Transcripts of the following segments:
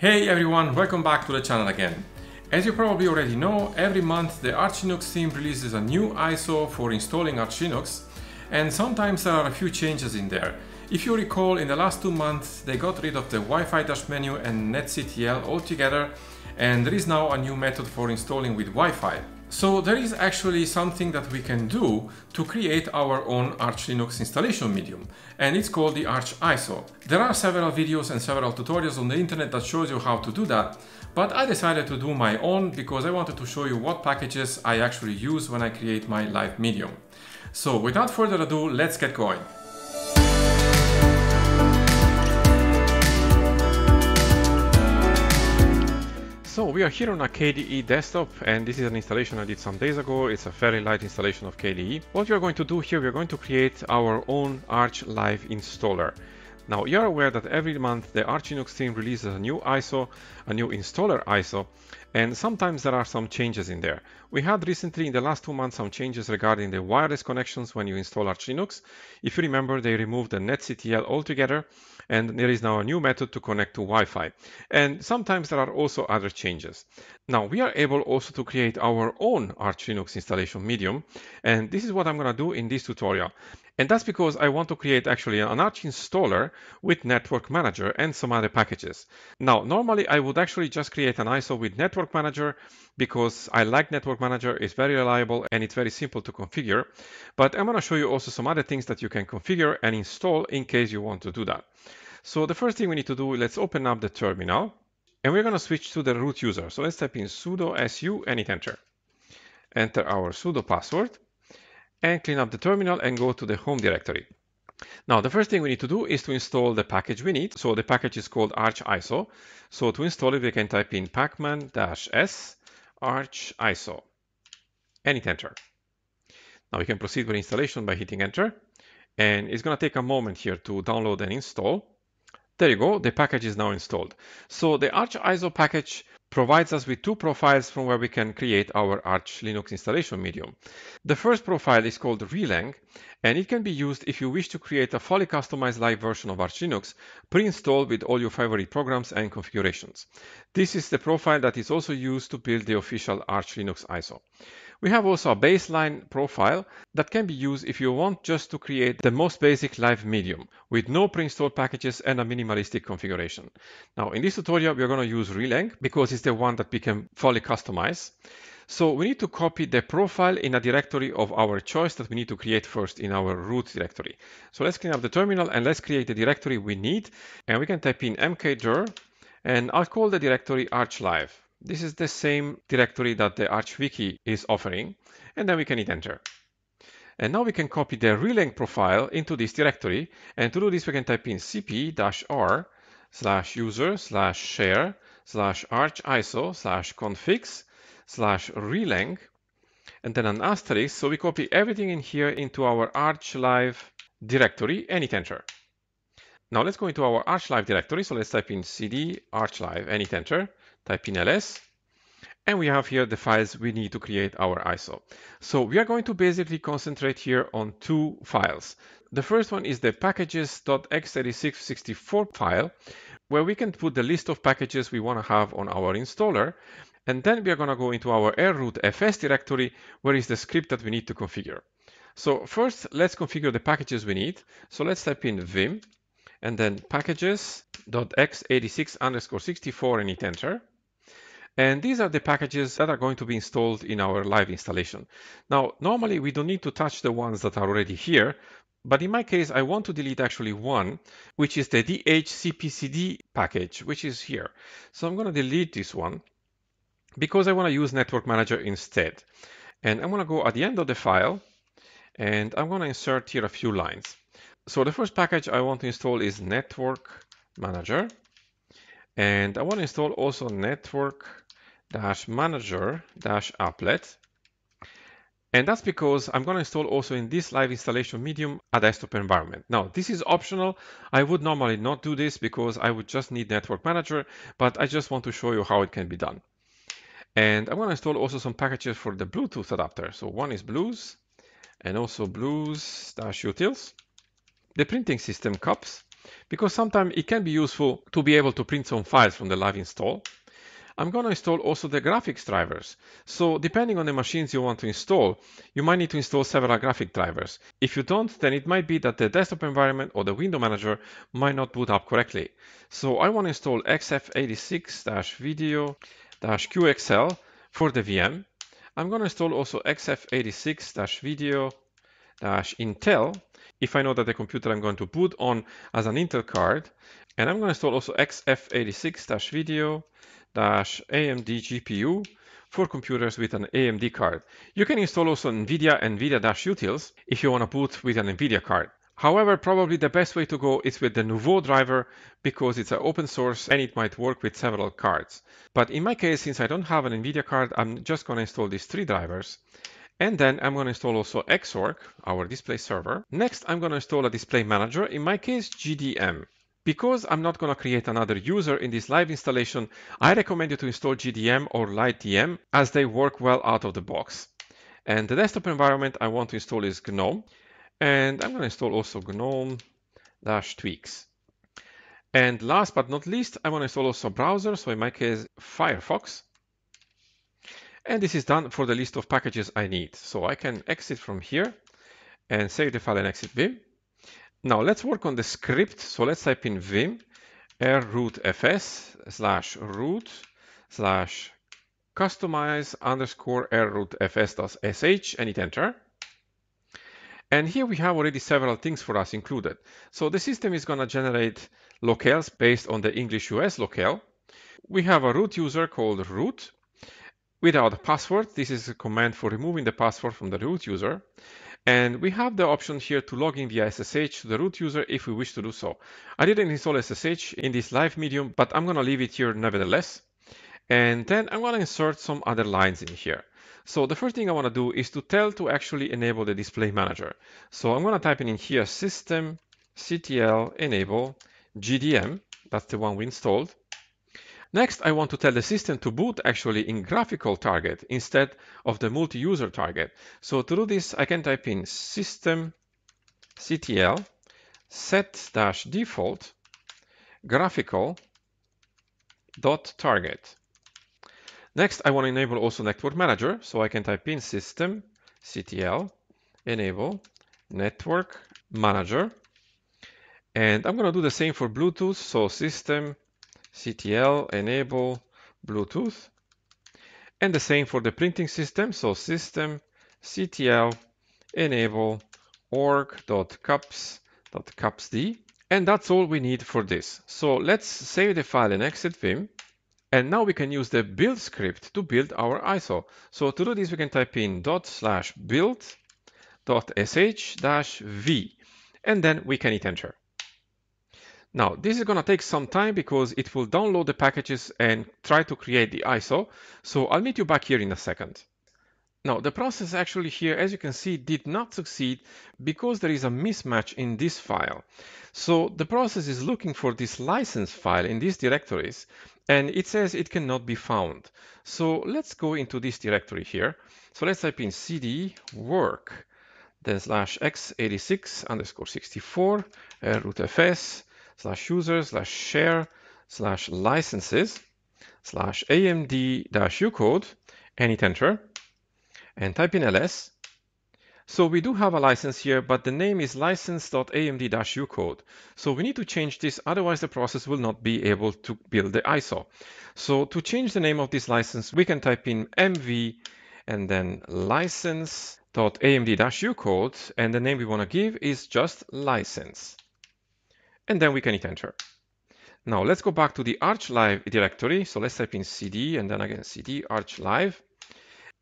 Hey everyone, welcome back to the channel again. As you probably already know, every month the Archinox team releases a new ISO for installing Archinox and sometimes there are a few changes in there. If you recall, in the last two months they got rid of the Wi-Fi dash menu and NetCTL altogether and there is now a new method for installing with Wi-Fi. So there is actually something that we can do to create our own Arch Linux installation medium, and it's called the Arch ISO. There are several videos and several tutorials on the internet that shows you how to do that, but I decided to do my own because I wanted to show you what packages I actually use when I create my live medium. So without further ado, let's get going. So we are here on a KDE desktop and this is an installation I did some days ago. It's a fairly light installation of KDE. What we are going to do here, we are going to create our own Arch Live installer. Now you're aware that every month the Arch Linux team releases a new ISO, a new installer ISO, and sometimes there are some changes in there. We had recently in the last two months some changes regarding the wireless connections when you install Arch Linux. If you remember, they removed the netctl altogether and there is now a new method to connect to Wi-Fi. And sometimes there are also other changes. Now we are able also to create our own Arch Linux installation medium. And this is what I'm gonna do in this tutorial. And that's because I want to create actually an Arch installer with Network Manager and some other packages. Now, normally I would actually just create an ISO with Network Manager because I like Network Manager, it's very reliable and it's very simple to configure. But I'm gonna show you also some other things that you can configure and install in case you want to do that. So the first thing we need to do, let's open up the terminal. And we're going to switch to the root user. So let's type in sudo su and hit enter. Enter our sudo password and clean up the terminal and go to the home directory. Now, the first thing we need to do is to install the package we need. So the package is called Arch ISO. So to install it, we can type in pacman-s Arch ISO and hit enter. Now we can proceed with installation by hitting enter. And it's going to take a moment here to download and install. There you go, the package is now installed. So the Arch ISO package provides us with two profiles from where we can create our Arch Linux installation medium. The first profile is called Relang, and it can be used if you wish to create a fully customized live version of Arch Linux, pre-installed with all your favorite programs and configurations. This is the profile that is also used to build the official Arch Linux ISO. We have also a baseline profile that can be used if you want just to create the most basic live medium with no pre-installed packages and a minimalistic configuration. Now in this tutorial, we're going to use Relink because it's the one that we can fully customize. So we need to copy the profile in a directory of our choice that we need to create first in our root directory. So let's clean up the terminal and let's create the directory we need. And we can type in mkdir and I'll call the directory archlive. This is the same directory that the Arch Wiki is offering, and then we can hit enter. And now we can copy the relink profile into this directory. And to do this, we can type in cp-r slash user slash share slash arch iso slash configs slash relink and then an asterisk. So we copy everything in here into our arch live directory and hit enter. Now let's go into our arch live directory. So let's type in cd arch live and hit enter type in ls, and we have here the files we need to create our ISO. So we are going to basically concentrate here on two files. The first one is the packages.x8664 file, where we can put the list of packages we want to have on our installer. And then we are going to go into our root fs directory, where is the script that we need to configure. So first, let's configure the packages we need. So let's type in vim and then packages.x86 64 and hit enter. And these are the packages that are going to be installed in our live installation. Now, normally we don't need to touch the ones that are already here, but in my case, I want to delete actually one, which is the DHCPCD package, which is here. So I'm gonna delete this one because I wanna use Network Manager instead. And I'm gonna go at the end of the file and I'm gonna insert here a few lines. So the first package I want to install is Network Manager. And I want to install also Network dash manager dash applet. And that's because I'm going to install also in this live installation medium a desktop environment. Now, this is optional. I would normally not do this because I would just need network manager, but I just want to show you how it can be done. And I'm going to install also some packages for the Bluetooth adapter. So one is Blues and also Blues dash utils, the printing system cups, because sometimes it can be useful to be able to print some files from the live install. I'm going to install also the graphics drivers. So depending on the machines you want to install, you might need to install several graphic drivers. If you don't, then it might be that the desktop environment or the window manager might not boot up correctly. So I want to install xf86-video-qxl for the VM. I'm going to install also xf86-video-intel if I know that the computer I'm going to boot on as an Intel card. And I'm going to install also xf86-video AMD GPU for computers with an AMD card. You can install also NVIDIA NVIDIA-Utils if you want to boot with an NVIDIA card. However, probably the best way to go is with the Nouveau driver because it's an open source and it might work with several cards. But in my case, since I don't have an NVIDIA card, I'm just going to install these three drivers. And then I'm going to install also Xorg, our display server. Next, I'm going to install a display manager, in my case, GDM. Because I'm not going to create another user in this live installation, I recommend you to install GDM or LightDM as they work well out of the box. And the desktop environment I want to install is GNOME. And I'm going to install also GNOME-tweaks. And last but not least, I want to install also a browser. So in my case, Firefox. And this is done for the list of packages I need. So I can exit from here and save the file and exit Vim. Now let's work on the script. So let's type in vim fs slash root slash customize underscore sh and hit enter. And here we have already several things for us included. So the system is going to generate locales based on the English US locale. We have a root user called root without a password. This is a command for removing the password from the root user. And we have the option here to log in via SSH to the root user if we wish to do so. I didn't install SSH in this live medium, but I'm going to leave it here nevertheless. And then I'm going to insert some other lines in here. So the first thing I want to do is to tell to actually enable the display manager. So I'm going to type in here system ctl enable gdm. That's the one we installed. Next, I want to tell the system to boot actually in graphical target instead of the multi-user target. So to do this, I can type in systemctl set-default graphical dot target. Next, I want to enable also network manager. So I can type in systemctl enable network manager. And I'm going to do the same for Bluetooth. So system CTL enable Bluetooth. And the same for the printing system. So system CTL enable org.cups.cupsd. And that's all we need for this. So let's save the file and exit Vim. And now we can use the build script to build our ISO. So to do this, we can type in dot slash build dot sh dash v, and then we can hit enter. Now, this is going to take some time because it will download the packages and try to create the ISO. So I'll meet you back here in a second. Now, the process actually here, as you can see, did not succeed because there is a mismatch in this file. So the process is looking for this license file in these directories, and it says it cannot be found. So let's go into this directory here. So let's type in cd work, then slash x86 underscore 64, uh, root fs, slash user slash share slash licenses slash amd dash ucode and hit enter and type in ls. So we do have a license here, but the name is license.amd-ucode. So we need to change this, otherwise the process will not be able to build the ISO. So to change the name of this license, we can type in mv and then license.amd-ucode, and the name we want to give is just license and then we can hit enter. Now let's go back to the Arch Live directory. So let's type in cd and then again cd Arch Live,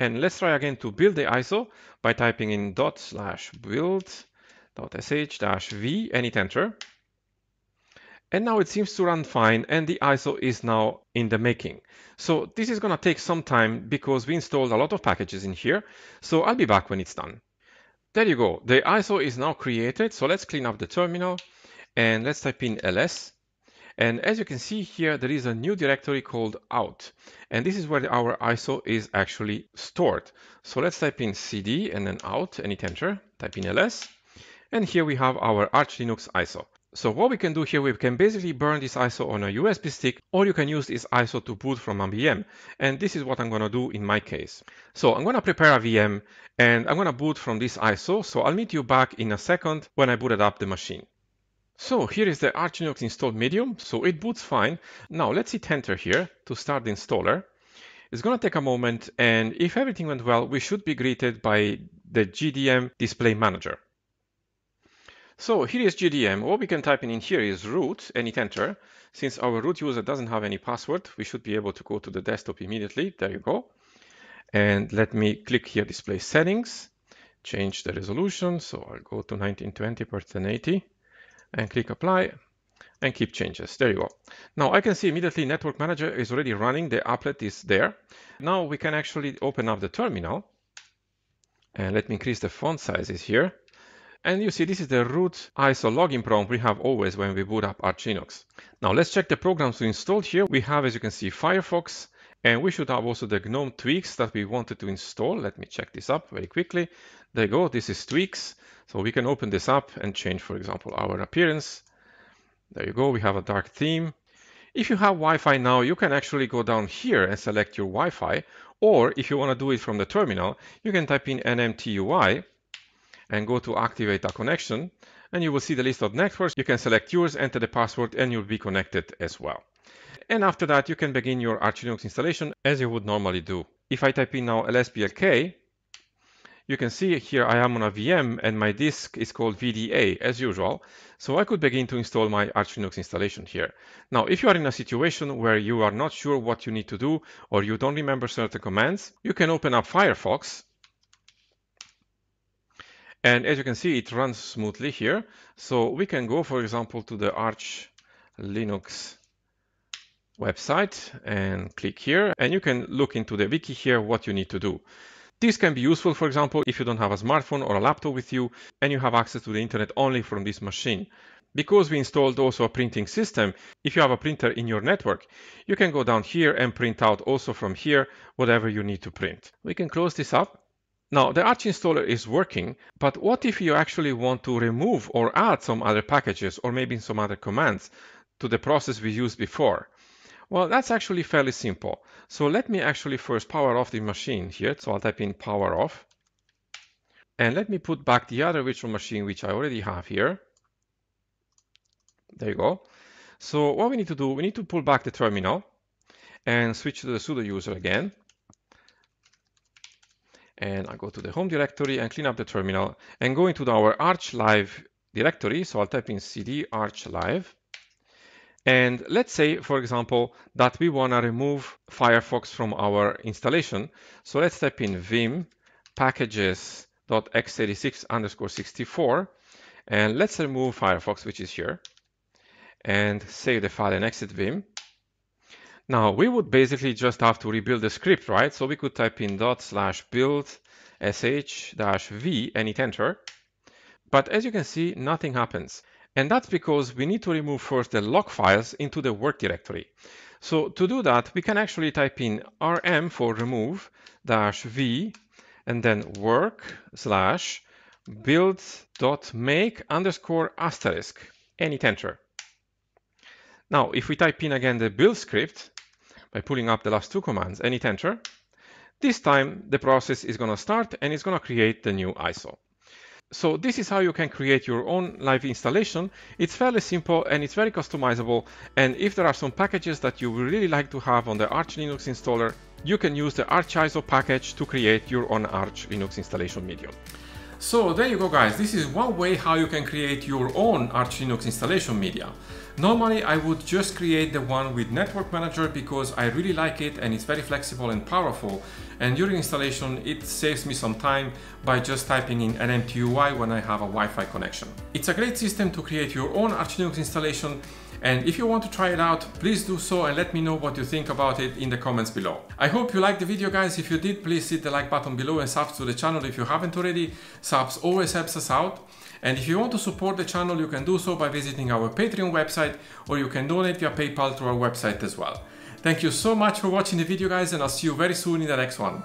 And let's try again to build the ISO by typing in dot slash build dot sh dash v and hit enter. And now it seems to run fine and the ISO is now in the making. So this is gonna take some time because we installed a lot of packages in here. So I'll be back when it's done. There you go, the ISO is now created. So let's clean up the terminal and let's type in ls. And as you can see here, there is a new directory called out. And this is where our ISO is actually stored. So let's type in cd and then out, and hit enter, type in ls. And here we have our Arch Linux ISO. So what we can do here, we can basically burn this ISO on a USB stick, or you can use this ISO to boot from a VM. And this is what I'm gonna do in my case. So I'm gonna prepare a VM and I'm gonna boot from this ISO. So I'll meet you back in a second when I booted up the machine. So here is the Arch Linux installed Medium. So it boots fine. Now let's hit enter here to start the installer. It's going to take a moment. And if everything went well, we should be greeted by the GDM display manager. So here is GDM. What we can type in, in here is root and hit enter. Since our root user doesn't have any password, we should be able to go to the desktop immediately. There you go. And let me click here display settings, change the resolution. So I'll go to 1920 by 1080 and click apply and keep changes. There you go. Now I can see immediately network manager is already running. The applet is there. Now we can actually open up the terminal and let me increase the font sizes here. And you see, this is the root ISO login prompt we have always when we boot up Arch Linux. Now let's check the programs we installed here. We have, as you can see, Firefox, and we should have also the GNOME tweaks that we wanted to install. Let me check this up very quickly. There you go, this is tweaks. So we can open this up and change, for example, our appearance. There you go, we have a dark theme. If you have Wi-Fi now, you can actually go down here and select your Wi-Fi. Or if you want to do it from the terminal, you can type in NMTUI and go to activate a connection. And you will see the list of networks. You can select yours, enter the password, and you'll be connected as well. And after that, you can begin your Arch Linux installation as you would normally do. If I type in now lsblk, you can see here I am on a VM and my disk is called VDA as usual. So I could begin to install my Arch Linux installation here. Now, if you are in a situation where you are not sure what you need to do or you don't remember certain commands, you can open up Firefox. And as you can see, it runs smoothly here. So we can go, for example, to the Arch Linux website and click here and you can look into the wiki here what you need to do. This can be useful, for example, if you don't have a smartphone or a laptop with you and you have access to the internet only from this machine. Because we installed also a printing system, if you have a printer in your network, you can go down here and print out also from here whatever you need to print. We can close this up. Now the Arch installer is working, but what if you actually want to remove or add some other packages or maybe some other commands to the process we used before? Well, that's actually fairly simple. So let me actually first power off the machine here. So I'll type in power off. And let me put back the other virtual machine, which I already have here. There you go. So what we need to do, we need to pull back the terminal and switch to the sudo user again. And I go to the home directory and clean up the terminal and go into our Arch Live directory. So I'll type in cd arch live and let's say, for example, that we want to remove Firefox from our installation. So let's type in vim packages.x86 underscore 64. And let's remove Firefox, which is here. And save the file and exit vim. Now, we would basically just have to rebuild the script, right? So we could type in dot slash build sh dash v and hit enter. But as you can see, nothing happens. And that's because we need to remove first the log files into the work directory. So to do that, we can actually type in rm for remove dash v and then work slash build dot make underscore asterisk and hit enter. Now, if we type in again the build script by pulling up the last two commands and hit enter, this time the process is going to start and it's going to create the new ISO. So this is how you can create your own live installation. It's fairly simple and it's very customizable. And if there are some packages that you really like to have on the Arch Linux installer, you can use the Archiso package to create your own Arch Linux installation medium. So there you go guys, this is one way how you can create your own Arch Linux installation media. Normally I would just create the one with Network Manager because I really like it and it's very flexible and powerful and during installation it saves me some time by just typing in an MTUI when I have a Wi-Fi connection. It's a great system to create your own Arch Linux installation and if you want to try it out, please do so and let me know what you think about it in the comments below. I hope you liked the video guys. If you did, please hit the like button below and subs to the channel if you haven't already. Subs always helps us out. And if you want to support the channel, you can do so by visiting our Patreon website or you can donate via PayPal to our website as well. Thank you so much for watching the video guys and I'll see you very soon in the next one.